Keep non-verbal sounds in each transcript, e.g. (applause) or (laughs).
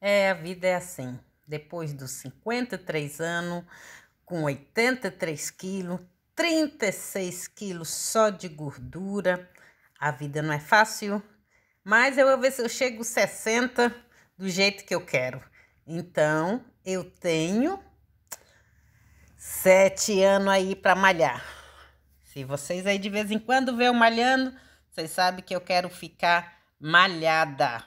É, a vida é assim. Depois dos 53 anos, com 83 quilos, 36 quilos só de gordura, a vida não é fácil, mas eu vou ver se eu chego 60 do jeito que eu quero. Então, eu tenho sete anos aí para malhar. Se vocês aí de vez em quando vêem eu malhando, vocês sabem que eu quero ficar malhada.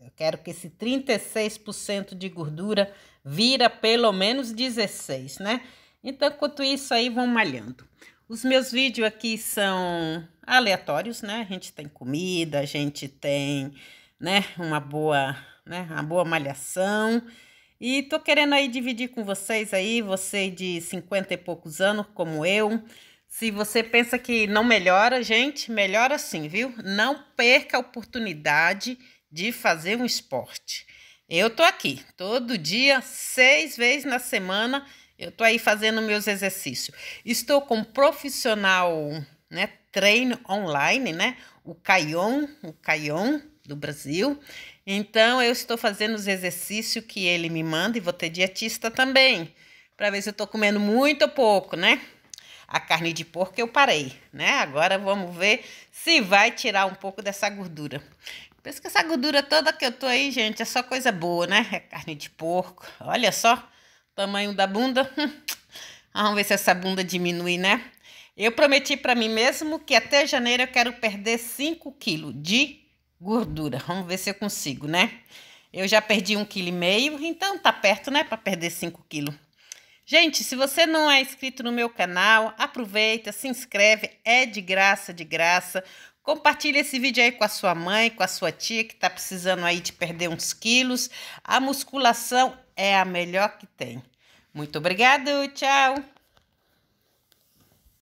Eu quero que esse 36% de gordura vira pelo menos 16, né? Então, enquanto isso aí, vão malhando. Os meus vídeos aqui são aleatórios, né? A gente tem comida, a gente tem, né, uma boa, né, uma boa malhação. E tô querendo aí dividir com vocês aí, você de 50 e poucos anos, como eu. Se você pensa que não melhora, gente, melhora sim, viu? Não perca a oportunidade de fazer um esporte. Eu tô aqui todo dia, seis vezes na semana, eu tô aí fazendo meus exercícios. Estou com um profissional, né, treino online, né? O Caion, o Caion do Brasil. Então eu estou fazendo os exercícios que ele me manda e vou ter dietista também, para ver se eu tô comendo muito ou pouco, né? a carne de porco eu parei, né? Agora vamos ver se vai tirar um pouco dessa gordura. Pensa que essa gordura toda que eu tô aí, gente, é só coisa boa, né? É carne de porco. Olha só tamanho da bunda. (laughs) Vamos ver se essa bunda diminui, né? Eu prometi para mim mesmo que até janeiro eu quero perder 5 quilos de gordura. Vamos ver se eu consigo, né? Eu já perdi um quilo e meio, então tá perto, né, para perder 5 quilos. Gente, se você não é inscrito no meu canal, aproveita, se inscreve, é de graça, de graça. Compartilha esse vídeo aí com a sua mãe, com a sua tia que está precisando aí de perder uns quilos. A musculação é a melhor que tem. Muito obrigado, tchau!